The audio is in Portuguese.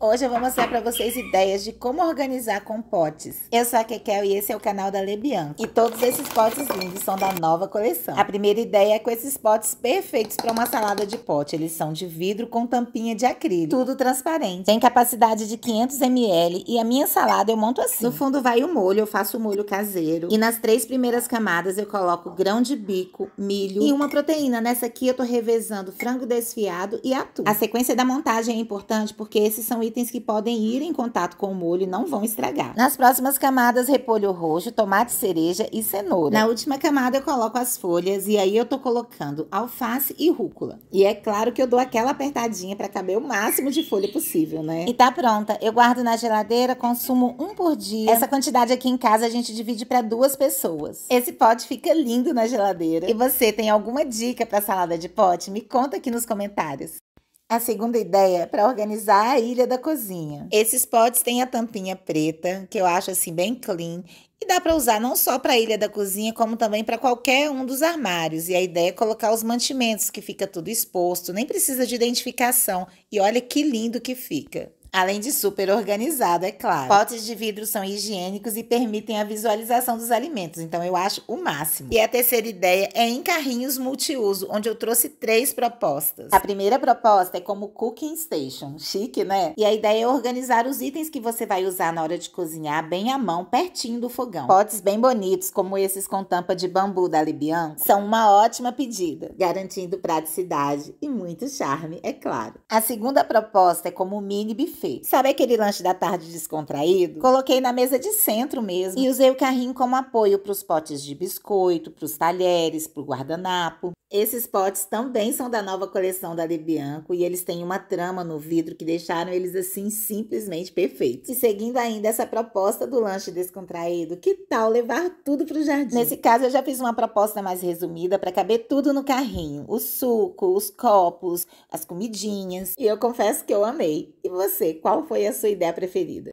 Hoje eu vou mostrar para vocês ideias de como organizar com potes. Eu sou a Kekel e esse é o canal da Lebian. E todos esses potes lindos são da nova coleção. A primeira ideia é com esses potes perfeitos para uma salada de pote. Eles são de vidro com tampinha de acrílico, tudo transparente. Tem capacidade de 500 ml e a minha salada eu monto assim. No fundo vai o molho, eu faço o molho caseiro. E nas três primeiras camadas eu coloco grão de bico, milho e uma proteína. Nessa aqui eu tô revezando frango desfiado e atum. A sequência da montagem é importante porque esses são itens que podem ir em contato com o molho e não vão estragar. Nas próximas camadas, repolho roxo, tomate cereja e cenoura. Na última camada, eu coloco as folhas e aí eu tô colocando alface e rúcula. E é claro que eu dou aquela apertadinha para caber o máximo de folha possível, né? E tá pronta. Eu guardo na geladeira, consumo um por dia. Essa quantidade aqui em casa a gente divide para duas pessoas. Esse pote fica lindo na geladeira. E você tem alguma dica para salada de pote? Me conta aqui nos comentários. A segunda ideia é para organizar a ilha da cozinha. Esses potes têm a tampinha preta, que eu acho assim bem clean, e dá para usar não só para a ilha da cozinha, como também para qualquer um dos armários. E a ideia é colocar os mantimentos, que fica tudo exposto, nem precisa de identificação. E olha que lindo que fica. Além de super organizado, é claro. Potes de vidro são higiênicos e permitem a visualização dos alimentos, então eu acho o máximo. E a terceira ideia é em carrinhos multiuso, onde eu trouxe três propostas. A primeira proposta é como cooking station, chique, né? E a ideia é organizar os itens que você vai usar na hora de cozinhar bem à mão, pertinho do fogão. Potes bem bonitos, como esses com tampa de bambu da Libian, são uma ótima pedida, garantindo praticidade e muito charme, é claro. A segunda proposta é como mini buffet buffet. Sabe aquele lanche da tarde descontraído? Coloquei na mesa de centro mesmo e usei o carrinho como apoio para os potes de biscoito, para os talheres, para o guardanapo. Esses potes também são da nova coleção da Bianco e eles têm uma trama no vidro que deixaram eles assim simplesmente perfeitos. E seguindo ainda essa proposta do lanche descontraído, que tal levar tudo para o jardim? Nesse caso eu já fiz uma proposta mais resumida para caber tudo no carrinho: o suco, os copos, as comidinhas. E eu confesso que eu amei. E você? qual foi a sua ideia preferida?